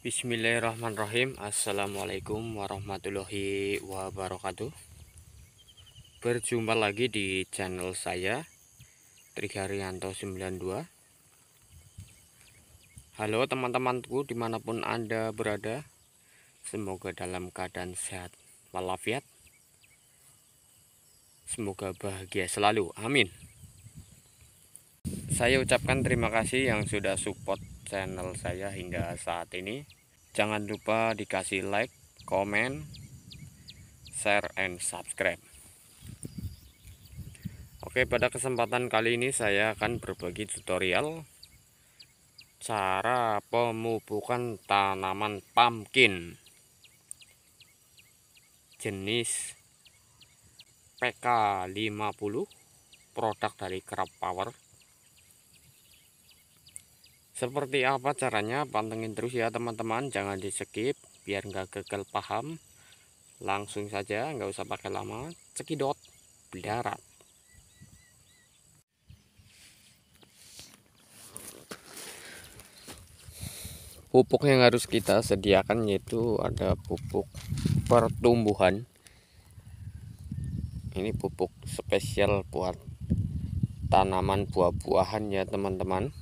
Bismillahirrahmanirrahim Assalamualaikum warahmatullahi wabarakatuh Berjumpa lagi di channel saya Trigarianto 92 Halo teman-temanku dimanapun anda berada Semoga dalam keadaan sehat walafiat Semoga bahagia selalu amin Saya ucapkan terima kasih yang sudah support channel saya hingga saat ini. Jangan lupa dikasih like, komen, share, and subscribe. Oke, pada kesempatan kali ini saya akan berbagi tutorial cara pemupukan tanaman pumpkin jenis PK50 produk dari Crop Power seperti apa caranya? Pantengin terus ya teman-teman, jangan di skip biar nggak gagal paham. Langsung saja, nggak usah pakai lama. Cekidot, darat. Pupuk yang harus kita sediakan yaitu ada pupuk pertumbuhan. Ini pupuk spesial buat tanaman buah-buahan ya teman-teman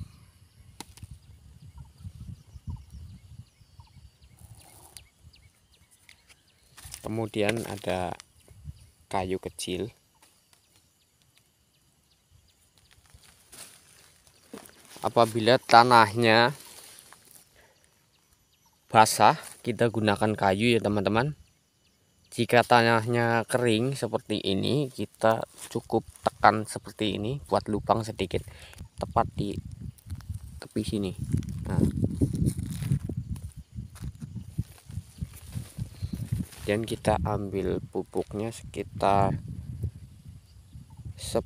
kemudian ada kayu kecil apabila tanahnya basah kita gunakan kayu ya teman-teman jika tanahnya kering seperti ini kita cukup tekan seperti ini buat lubang sedikit tepat di tepi sini nah kemudian kita ambil pupuknya sekitar 10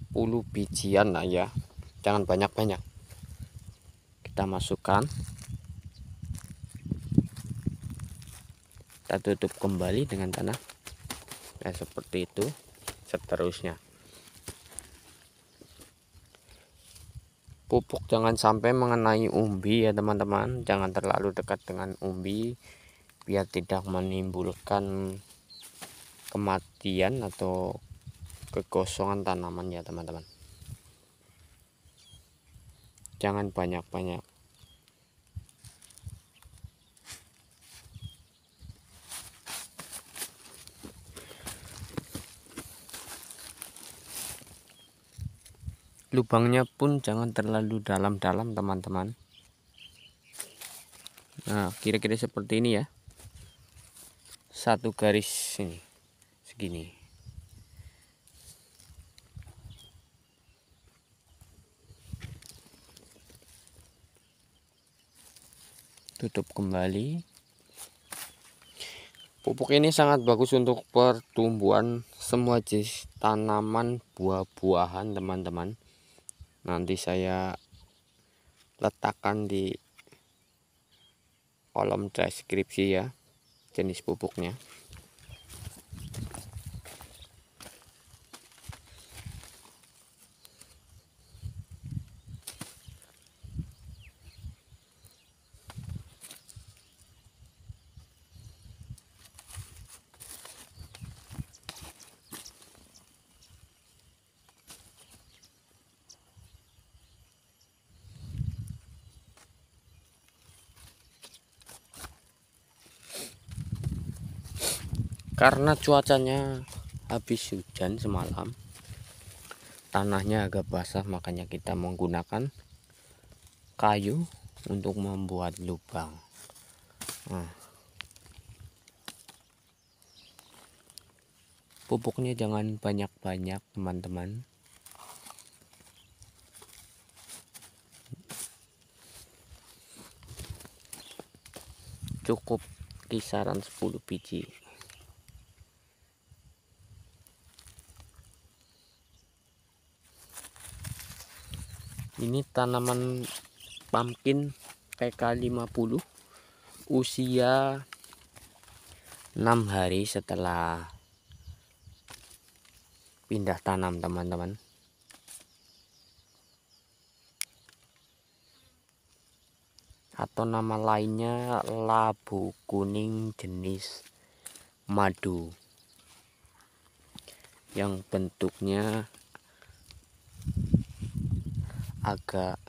bijian lah ya jangan banyak-banyak kita masukkan kita tutup kembali dengan tanah nah seperti itu seterusnya pupuk jangan sampai mengenai umbi ya teman-teman jangan terlalu dekat dengan umbi biar tidak menimbulkan kematian atau kekosongan tanaman ya teman-teman jangan banyak-banyak lubangnya pun jangan terlalu dalam-dalam teman-teman nah kira-kira seperti ini ya satu garis ini segini tutup kembali pupuk ini sangat bagus untuk pertumbuhan semua jenis tanaman buah-buahan teman-teman nanti saya letakkan di kolom deskripsi ya jenis pupuknya karena cuacanya habis hujan semalam tanahnya agak basah makanya kita menggunakan kayu untuk membuat lubang nah. pupuknya jangan banyak-banyak teman-teman cukup kisaran 10 biji ini tanaman pumpkin PK50 usia 6 hari setelah pindah tanam teman-teman atau nama lainnya labu kuning jenis madu yang bentuknya agak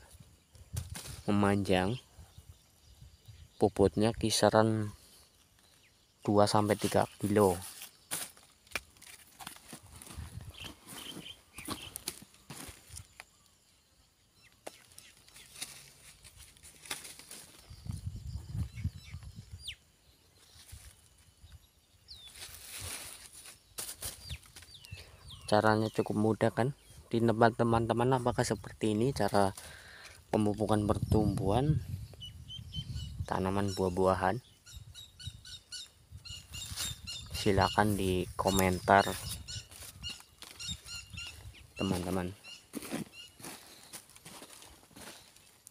memanjang bobotnya kisaran 2-3 kilo caranya cukup mudah kan di tempat teman-teman apakah seperti ini cara pemupukan pertumbuhan tanaman buah-buahan silakan di komentar teman-teman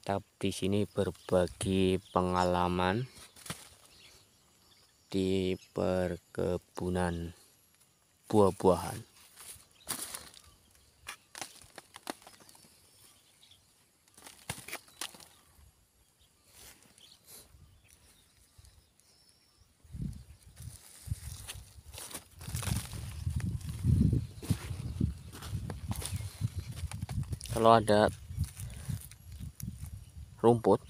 tapi sini berbagi pengalaman di perkebunan buah-buahan kalau ada rumput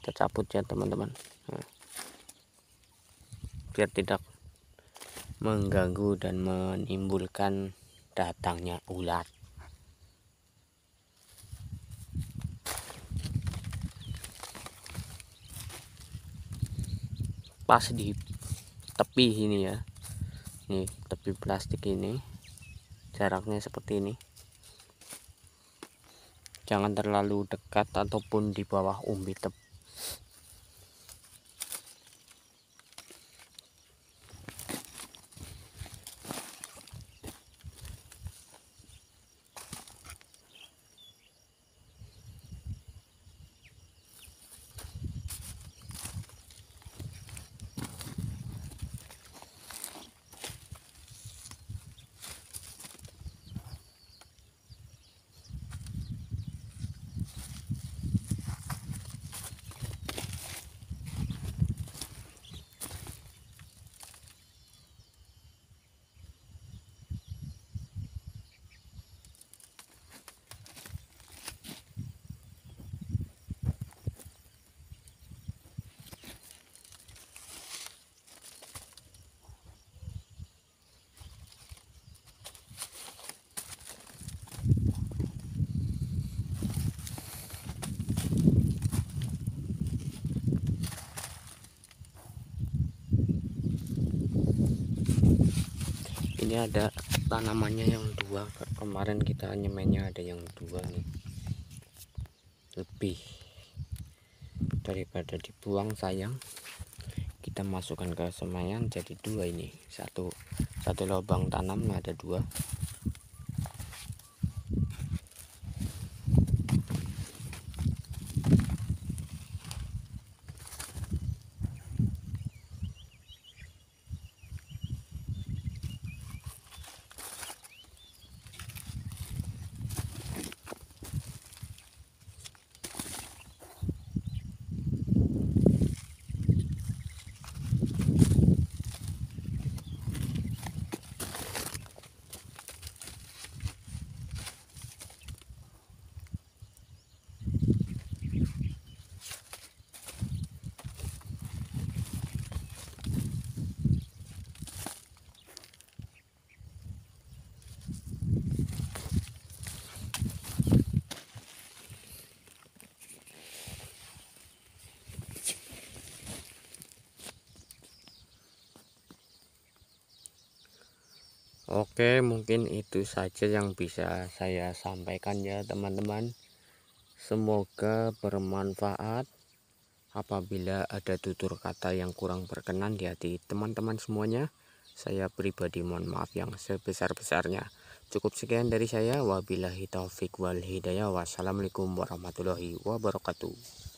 kita cabut ya teman-teman nah. biar tidak mengganggu dan menimbulkan datangnya ulat pas di tepi ini ya ini tepi plastik ini jaraknya seperti ini jangan terlalu dekat ataupun di bawah umbi tebu. ini ada tanamannya yang dua kemarin kita nyemennya ada yang dua nih lebih daripada dibuang sayang kita masukkan ke semayan jadi dua ini satu satu lubang tanam ada dua Oke, mungkin itu saja yang bisa saya sampaikan ya teman-teman. Semoga bermanfaat. Apabila ada tutur kata yang kurang berkenan di hati teman-teman semuanya, saya pribadi mohon maaf yang sebesar-besarnya. Cukup sekian dari saya. Wabillahi taufiq wal hidayah. Wassalamualaikum warahmatullahi wabarakatuh.